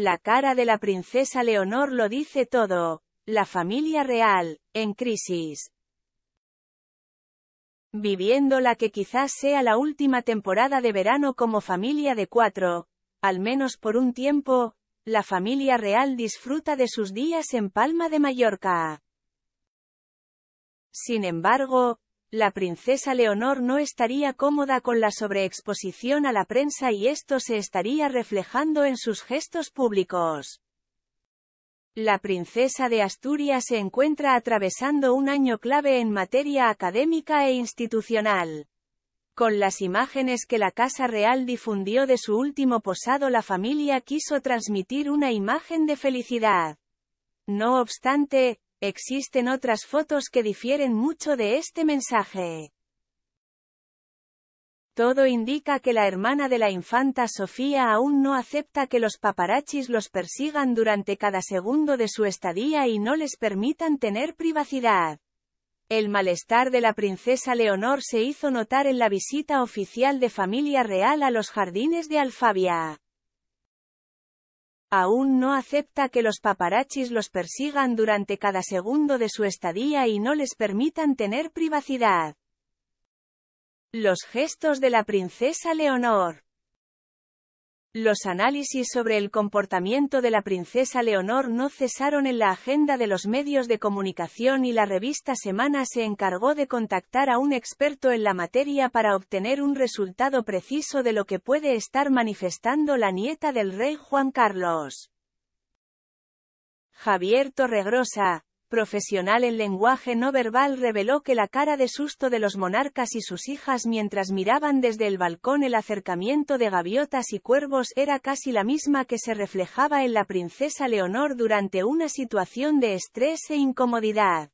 La cara de la princesa Leonor lo dice todo. La familia real, en crisis. Viviendo la que quizás sea la última temporada de verano como familia de cuatro, al menos por un tiempo, la familia real disfruta de sus días en Palma de Mallorca. Sin embargo, la princesa Leonor no estaría cómoda con la sobreexposición a la prensa y esto se estaría reflejando en sus gestos públicos. La princesa de Asturias se encuentra atravesando un año clave en materia académica e institucional. Con las imágenes que la Casa Real difundió de su último posado la familia quiso transmitir una imagen de felicidad. No obstante, Existen otras fotos que difieren mucho de este mensaje. Todo indica que la hermana de la infanta Sofía aún no acepta que los paparachis los persigan durante cada segundo de su estadía y no les permitan tener privacidad. El malestar de la princesa Leonor se hizo notar en la visita oficial de familia real a los jardines de Alfabia. Aún no acepta que los paparachis los persigan durante cada segundo de su estadía y no les permitan tener privacidad. Los gestos de la princesa Leonor los análisis sobre el comportamiento de la princesa Leonor no cesaron en la agenda de los medios de comunicación y la revista Semana se encargó de contactar a un experto en la materia para obtener un resultado preciso de lo que puede estar manifestando la nieta del rey Juan Carlos. Javier Torregrosa, profesional en lenguaje no verbal reveló que la cara de susto de los monarcas y sus hijas mientras miraban desde el balcón el acercamiento de gaviotas y cuervos era casi la misma que se reflejaba en la princesa Leonor durante una situación de estrés e incomodidad.